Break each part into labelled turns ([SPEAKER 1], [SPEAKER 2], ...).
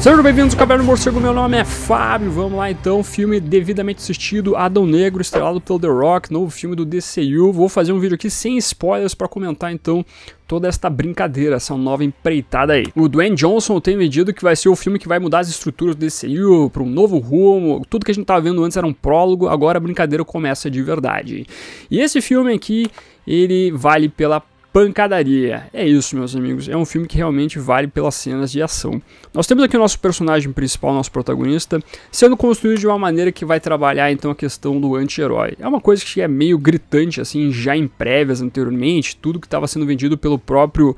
[SPEAKER 1] Sejam bem-vindos ao Caverna do Morcego, meu nome é Fábio, vamos lá então, filme devidamente assistido, Adão Negro, estrelado pelo The Rock, novo filme do DCU, vou fazer um vídeo aqui sem spoilers para comentar então toda esta brincadeira, essa nova empreitada aí. O Dwayne Johnson tem medido que vai ser o filme que vai mudar as estruturas do DCU para um novo rumo. Tudo que a gente estava vendo antes era um prólogo, agora a brincadeira começa de verdade. E esse filme aqui, ele vale pela pancadaria. É isso, meus amigos. É um filme que realmente vale pelas cenas de ação. Nós temos aqui o nosso personagem principal, nosso protagonista, sendo construído de uma maneira que vai trabalhar então a questão do anti-herói. É uma coisa que é meio gritante, assim, já em prévias anteriormente, tudo que estava sendo vendido pelo próprio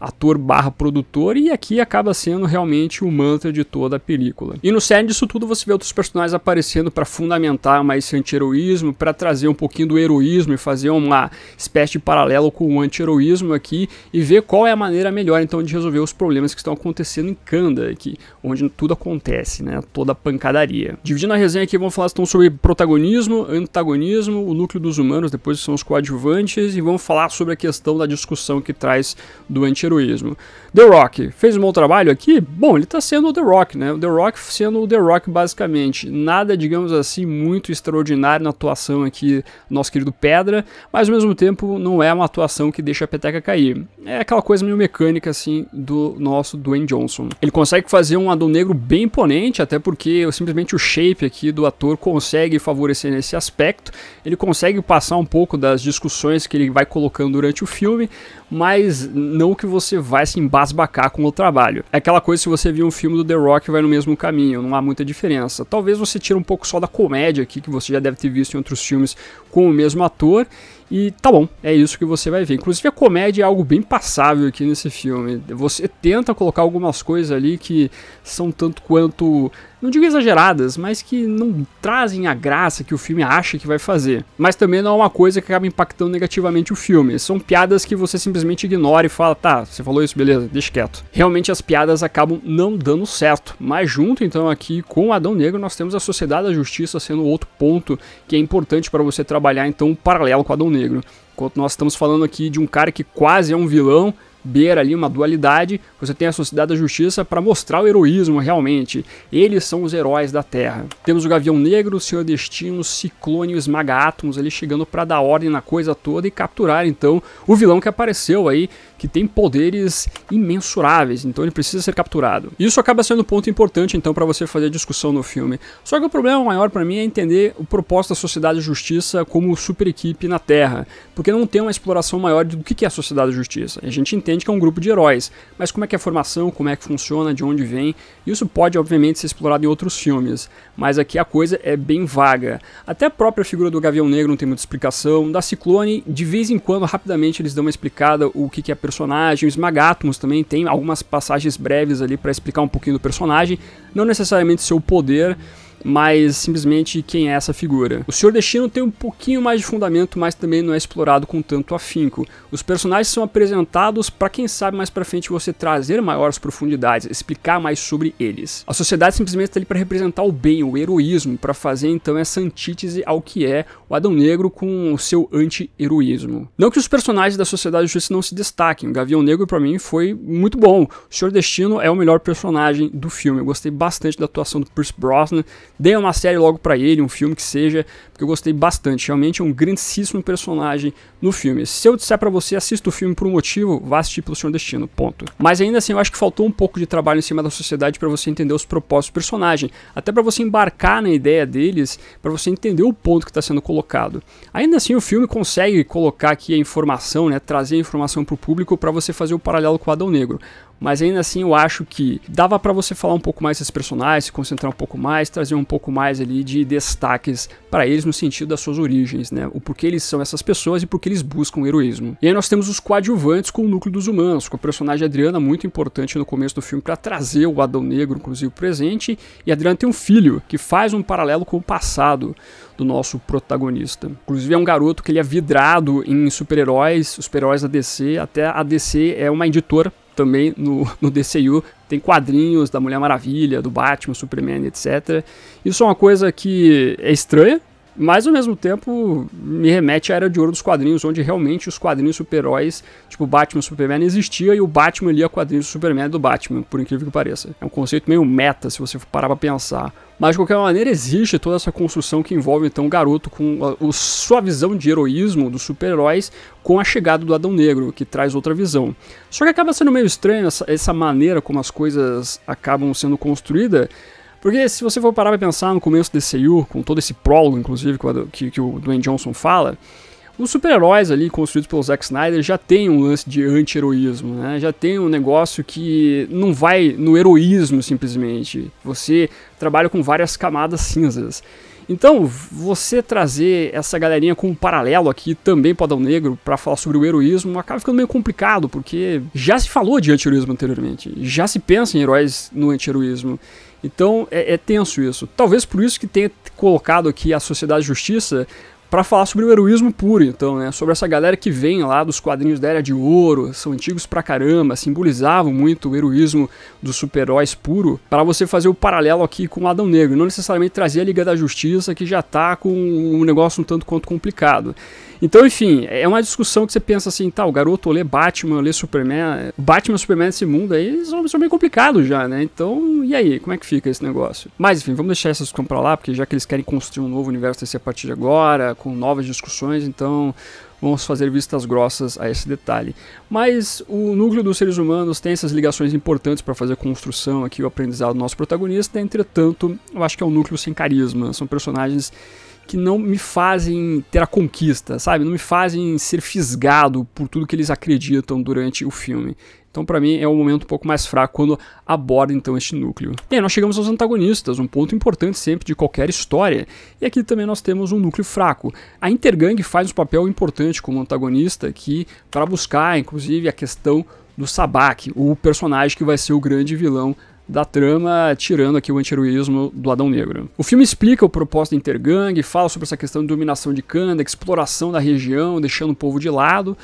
[SPEAKER 1] ator barra produtor, e aqui acaba sendo realmente o mantra de toda a película. E no cerne disso tudo você vê outros personagens aparecendo para fundamentar mais esse anti-heroísmo, para trazer um pouquinho do heroísmo e fazer uma espécie de paralelo com o anti herói heroísmo aqui e ver qual é a maneira melhor então de resolver os problemas que estão acontecendo em Kanda aqui, onde tudo acontece, né? Toda a pancadaria. Dividindo a resenha aqui, vamos falar então sobre protagonismo, antagonismo, o núcleo dos humanos, depois são os coadjuvantes e vamos falar sobre a questão da discussão que traz do anti-heroísmo. The Rock fez um bom trabalho aqui? Bom, ele tá sendo o The Rock, né? O The Rock sendo o The Rock basicamente. Nada, digamos assim, muito extraordinário na atuação aqui, nosso querido Pedra, mas ao mesmo tempo não é uma atuação que deixa deixa a peteca cair. É aquela coisa meio mecânica, assim, do nosso Dwayne Johnson. Ele consegue fazer um Adão Negro bem imponente, até porque simplesmente o shape aqui do ator consegue favorecer nesse aspecto. Ele consegue passar um pouco das discussões que ele vai colocando durante o filme, mas não que você vai assim, se embasbacar com o trabalho. É aquela coisa se você viu um filme do The Rock vai no mesmo caminho, não há muita diferença. Talvez você tire um pouco só da comédia aqui, que você já deve ter visto em outros filmes com o mesmo ator, e tá bom, é isso que você vai ver. Inclusive a comédia é algo bem passável aqui nesse filme. Você tenta colocar algumas coisas ali que são tanto quanto não digo exageradas, mas que não trazem a graça que o filme acha que vai fazer. Mas também não é uma coisa que acaba impactando negativamente o filme. São piadas que você simplesmente ignora e fala, tá, você falou isso, beleza, deixa quieto. Realmente as piadas acabam não dando certo. Mas junto então aqui com Adão Negro nós temos a Sociedade da Justiça sendo outro ponto que é importante para você trabalhar então um paralelo com Adão Negro. Enquanto nós estamos falando aqui de um cara que quase é um vilão, beira ali uma dualidade, você tem a Sociedade da Justiça para mostrar o heroísmo realmente. Eles são os heróis da Terra. Temos o Gavião Negro, o Senhor Destino, o Ciclone e o Esmaga Átomos ali chegando para dar ordem na coisa toda e capturar então o vilão que apareceu aí que tem poderes imensuráveis, então ele precisa ser capturado. Isso acaba sendo um ponto importante então para você fazer a discussão no filme. Só que o problema maior para mim é entender o propósito da Sociedade de Justiça como super equipe na Terra, porque não tem uma exploração maior do que é a Sociedade de Justiça. A gente entende que é um grupo de heróis, mas como é que é a formação, como é que funciona, de onde vem, isso pode obviamente ser explorado em outros filmes, mas aqui a coisa é bem vaga. Até a própria figura do Gavião Negro não tem muita explicação, da Ciclone, de vez em quando rapidamente eles dão uma explicada o que é a personagem. O Esmagátomos também tem algumas passagens breves ali para explicar um pouquinho do personagem, não necessariamente seu poder, mas simplesmente quem é essa figura. O Senhor Destino tem um pouquinho mais de fundamento, mas também não é explorado com tanto afinco. Os personagens são apresentados para quem sabe mais para frente você trazer maiores profundidades, explicar mais sobre eles. A sociedade simplesmente está ali para representar o bem, o heroísmo, para fazer então essa antítese ao que é o Adão Negro com o seu anti-heroísmo. Não que os personagens da Sociedade de Justiça não se destaquem, o Gavião Negro para mim foi muito bom. O Senhor Destino é o melhor personagem do filme. Eu gostei bastante da atuação do Pierce Brosnan Dei uma série logo para ele, um filme que seja, porque eu gostei bastante. Realmente é um grandíssimo personagem no filme. Se eu disser para você, assista o filme por um motivo, vá assistir pelo Senhor Destino, ponto. Mas ainda assim, eu acho que faltou um pouco de trabalho em cima da sociedade para você entender os propósitos do personagem, até para você embarcar na ideia deles, para você entender o ponto que está sendo colocado. Ainda assim, o filme consegue colocar aqui a informação, né, trazer a informação para o público para você fazer o paralelo com o Adão Negro. Mas ainda assim, eu acho que dava para você falar um pouco mais desses personagens, se concentrar um pouco mais, trazer um um pouco mais ali de destaques para eles no sentido das suas origens, né? O porquê eles são essas pessoas e porquê eles buscam heroísmo. E aí nós temos os coadjuvantes com o núcleo dos humanos, com a personagem Adriana muito importante no começo do filme para trazer o Adão Negro inclusive presente, e Adriana tem um filho que faz um paralelo com o passado do nosso protagonista. Inclusive é um garoto que ele é vidrado em super-heróis, os super-heróis da DC, até a DC é uma editora também no, no DCU tem quadrinhos da Mulher Maravilha, do Batman, Superman, etc. Isso é uma coisa que é estranha, mas ao mesmo tempo me remete à era de ouro dos quadrinhos, onde realmente os quadrinhos super-heróis, tipo Batman e Superman, existiam e o Batman lia quadrinhos do Superman do Batman, por incrível que pareça. É um conceito meio meta se você parar pra pensar. Mas de qualquer maneira existe toda essa construção que envolve então o garoto com a, a sua visão de heroísmo dos super-heróis com a chegada do Adão Negro, que traz outra visão. Só que acaba sendo meio estranho essa, essa maneira como as coisas acabam sendo construídas, porque se você for parar pra pensar no começo desse DCU, com todo esse prólogo, inclusive, que, que o Dwayne Johnson fala, os super-heróis ali, construídos pelo Zack Snyder, já tem um lance de anti-heroísmo, né? Já tem um negócio que não vai no heroísmo, simplesmente. Você trabalha com várias camadas cinzas. Então, você trazer essa galerinha com um paralelo aqui, também para o Negro, para falar sobre o heroísmo, acaba ficando meio complicado, porque já se falou de anti-heroísmo anteriormente, já se pensa em heróis no anti-heroísmo. Então é, é tenso isso. Talvez por isso que tenha colocado aqui a Sociedade Justiça para falar sobre o heroísmo puro, então, né? Sobre essa galera que vem lá dos quadrinhos da Era de Ouro, são antigos pra caramba, simbolizavam muito o heroísmo dos super-heróis puro, para você fazer o paralelo aqui com o Adão Negro, não necessariamente trazer a Liga da Justiça, que já tá com um negócio um tanto quanto complicado. Então, enfim, é uma discussão que você pensa assim, tá, o garoto lê Batman, lê Superman, Batman, Superman nesse mundo aí, são, são meio complicados já, né? Então, e aí, como é que fica esse negócio? Mas, enfim, vamos deixar essas discussão pra lá, porque já que eles querem construir um novo universo desse a partir de agora, com novas discussões, então vamos fazer vistas grossas a esse detalhe. Mas o núcleo dos seres humanos tem essas ligações importantes para fazer a construção aqui, o aprendizado do nosso protagonista, entretanto, eu acho que é um núcleo sem carisma, são personagens que não me fazem ter a conquista, sabe? Não me fazem ser fisgado por tudo que eles acreditam durante o filme. Então, para mim, é um momento um pouco mais fraco quando aborda então este núcleo. E aí, nós chegamos aos antagonistas, um ponto importante sempre de qualquer história. E aqui também nós temos um núcleo fraco. A Intergang faz um papel importante como antagonista que para buscar, inclusive, a questão do Sabak, o personagem que vai ser o grande vilão da trama, tirando aqui o anti-heroísmo do Adão Negro. O filme explica o propósito da Intergang, fala sobre essa questão de dominação de Kanda, exploração da região, deixando o povo de lado,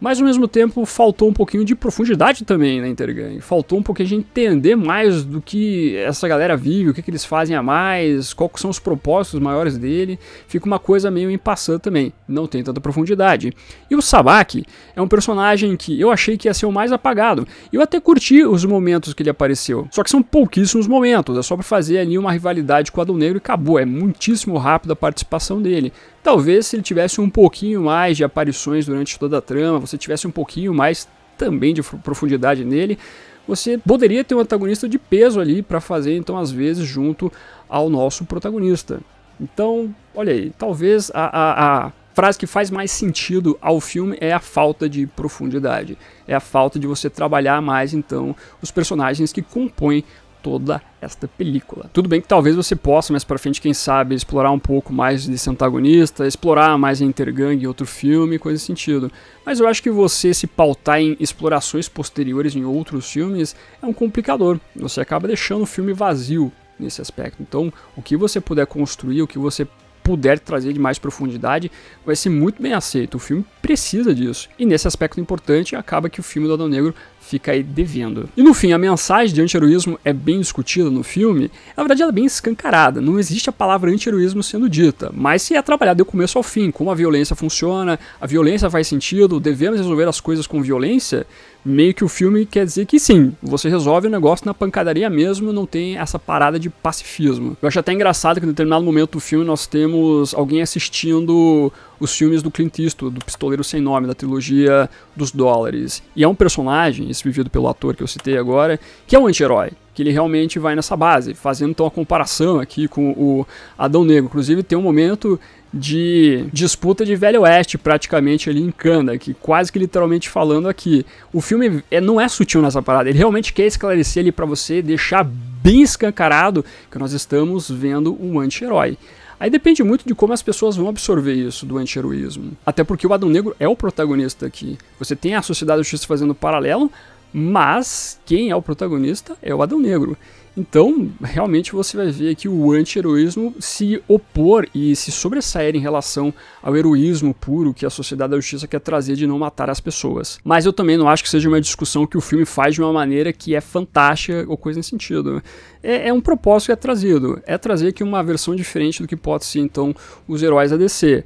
[SPEAKER 1] mas ao mesmo tempo faltou um pouquinho de profundidade também na Intergang. Faltou um pouquinho de entender mais do que essa galera vive, o que, que eles fazem a mais, quais são os propósitos maiores dele. Fica uma coisa meio em também, não tem tanta profundidade. E o Sabak é um personagem que eu achei que ia ser o mais apagado. Eu até curti os momentos que ele apareceu. Só que que são pouquíssimos momentos, é só para fazer ali uma rivalidade com o Adão Negro e acabou. É muitíssimo rápido a participação dele. Talvez se ele tivesse um pouquinho mais de aparições durante toda a trama, você tivesse um pouquinho mais também de profundidade nele, você poderia ter um antagonista de peso ali para fazer, então, às vezes, junto ao nosso protagonista. Então, olha aí, talvez a, a, a frase que faz mais sentido ao filme é a falta de profundidade, é a falta de você trabalhar mais então os personagens que compõem toda esta película. Tudo bem que talvez você possa mais para frente, quem sabe, explorar um pouco mais desse antagonista, explorar mais a e outro filme, coisa nesse sentido. Mas eu acho que você se pautar em explorações posteriores em outros filmes é um complicador. Você acaba deixando o filme vazio nesse aspecto. Então, o que você puder construir, o que você puder trazer de mais profundidade, vai ser muito bem aceito. O filme precisa disso. E nesse aspecto importante, acaba que o filme do Adão Negro fica aí devendo. E no fim, a mensagem de anti-heroísmo é bem discutida no filme. Na verdade, ela é bem escancarada. Não existe a palavra anti-heroísmo sendo dita, mas se é trabalhado do começo ao fim, como a violência funciona, a violência faz sentido, devemos resolver as coisas com violência meio que o filme quer dizer que sim, você resolve o negócio na pancadaria mesmo, não tem essa parada de pacifismo. Eu acho até engraçado que em determinado momento do filme nós temos alguém assistindo os filmes do Clint Eastwood, do Pistoleiro Sem Nome, da trilogia dos dólares. E é um personagem, esse vivido pelo ator que eu citei agora, que é um anti-herói que ele realmente vai nessa base, fazendo então a comparação aqui com o Adão Negro. Inclusive, tem um momento de disputa de Velho Oeste, praticamente ali em canda que quase que literalmente falando aqui. O filme é, não é sutil nessa parada, ele realmente quer esclarecer ali para você, deixar bem escancarado que nós estamos vendo um anti-herói. Aí depende muito de como as pessoas vão absorver isso do anti-heroísmo. Até porque o Adão Negro é o protagonista aqui. Você tem a Sociedade do X fazendo paralelo, mas quem é o protagonista é o Adão Negro. Então, realmente você vai ver que o anti-heroísmo se opor e se sobressair em relação ao heroísmo puro que a sociedade da justiça quer trazer de não matar as pessoas. Mas eu também não acho que seja uma discussão que o filme faz de uma maneira que é fantástica ou coisa nesse sentido. É, é um propósito que é trazido. É trazer aqui uma versão diferente do que pode ser, então, os heróis da DC.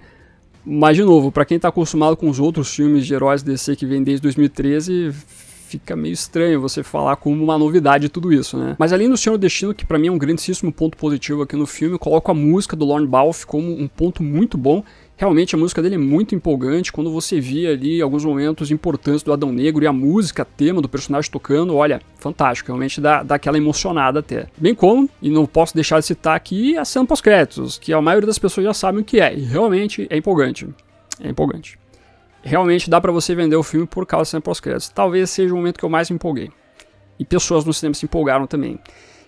[SPEAKER 1] Mas, de novo, para quem está acostumado com os outros filmes de heróis da DC que vem desde 2013, fica meio estranho você falar como uma novidade tudo isso, né? Mas além do Senhor Destino, que para mim é um grandíssimo ponto positivo aqui no filme, eu coloco a música do Lorne Balfe como um ponto muito bom realmente a música dele é muito empolgante. Quando você via ali alguns momentos importantes do Adão Negro e a música, tema do personagem tocando, olha, fantástico, realmente dá, dá aquela emocionada até. Bem como, e não posso deixar de citar aqui, a cena pós-créditos, que a maioria das pessoas já sabem o que é, e realmente é empolgante. É empolgante realmente dá para você vender o filme por causa da cena pós-créditos. Talvez seja o momento que eu mais me empolguei. E pessoas no cinema se empolgaram também.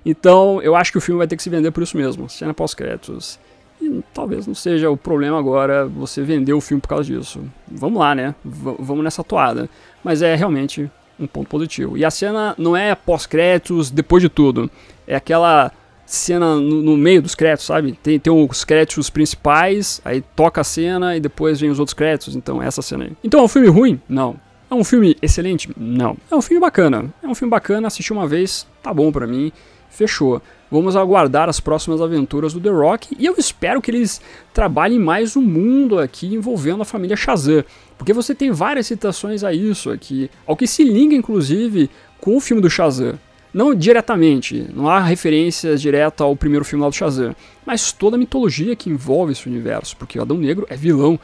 [SPEAKER 1] Então, eu acho que o filme vai ter que se vender por isso mesmo, cena pós-créditos. E talvez não seja o problema agora você vender o filme por causa disso. Vamos lá, né? V vamos nessa toada. Mas é realmente um ponto positivo. E a cena não é pós-créditos depois de tudo. É aquela cena no, no, meio dos créditos, sabe? Tem, tem os créditos principais, aí toca a cena e depois vem os outros créditos. Então, essa cena aí. Então, é um filme ruim? Não. É um filme excelente? Não. É um filme bacana. É um filme bacana, assisti uma vez, tá bom para mim, fechou. Vamos aguardar as próximas aventuras do The Rock e eu espero que eles trabalhem mais o um mundo aqui envolvendo a família Shazam, porque você tem várias citações a isso aqui, ao que se liga inclusive com o filme do Shazam. Não diretamente, não há referências direta ao primeiro filme lá do Shazam, mas toda a mitologia que envolve esse universo, porque o Adão Negro é vilão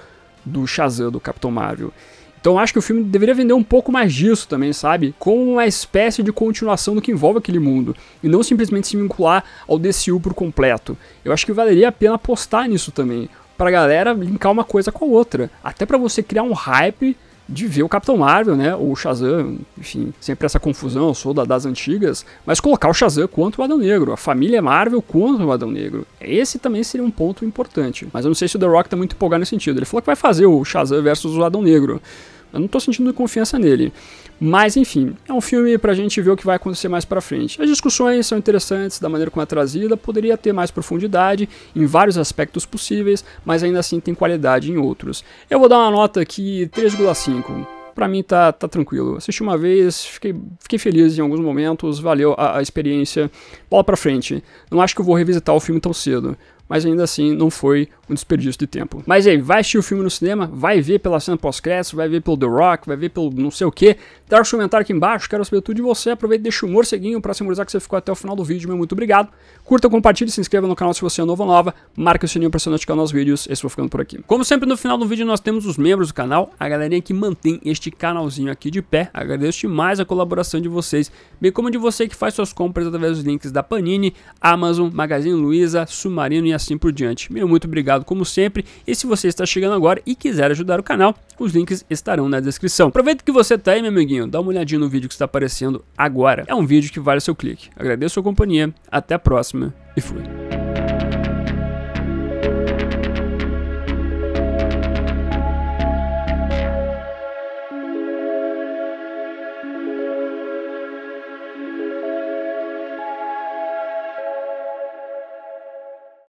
[SPEAKER 1] do Shazam, do Capitão Marvel. Então acho que o filme deveria vender um pouco mais disso também, sabe? Como uma espécie de continuação do que envolve aquele mundo. E não simplesmente se vincular ao DCU por completo. Eu acho que valeria a pena apostar nisso também. Pra galera linkar uma coisa com a outra. Até para você criar um hype de ver o Capitão Marvel, né, ou o Shazam, enfim, sempre essa confusão, sou da, das antigas, mas colocar o Shazam quanto o Adão Negro, a família é Marvel quanto o Adão Negro. Esse também seria um ponto importante, mas eu não sei se o The Rock tá muito empolgado nesse sentido. Ele falou que vai fazer o Shazam versus o Adão Negro. Eu não tô sentindo confiança nele. Mas enfim, é um filme pra gente ver o que vai acontecer mais pra frente. As discussões são interessantes da maneira como é trazida, poderia ter mais profundidade em vários aspectos possíveis, mas ainda assim tem qualidade em outros. Eu vou dar uma nota aqui 3,5. Pra mim tá, tá tranquilo. Assisti uma vez, fiquei, fiquei feliz em alguns momentos, valeu a, a experiência. Bola pra frente. Não acho que eu vou revisitar o filme tão cedo mas ainda assim não foi um desperdício de tempo. Mas aí, vai assistir o filme no cinema, vai ver pela cena pós-crédito, vai ver pelo The Rock, vai ver pelo não sei o que. Deixa seu comentário aqui embaixo, quero saber tudo de você. Aproveita e deixa o humor seguinho pra simbolizar que você ficou até o final do vídeo, meu muito obrigado. Curta, compartilhe, se inscreva no canal se você é novo ou nova, marque o sininho pra ser notificado nos vídeos, esse vou ficando por aqui. Como sempre no final do vídeo nós temos os membros do canal, a galerinha que mantém este canalzinho aqui de pé, agradeço demais a colaboração de vocês, bem como de você que faz suas compras através dos links da Panini, Amazon, Magazine Luiza, Submarino e a assim por diante. Meu muito obrigado como sempre e se você está chegando agora e quiser ajudar o canal, os links estarão na descrição. Aproveita que você está aí, meu amiguinho, dá uma olhadinha no vídeo que está aparecendo agora. É um vídeo que vale seu clique. Agradeço a sua companhia, até a próxima e fui.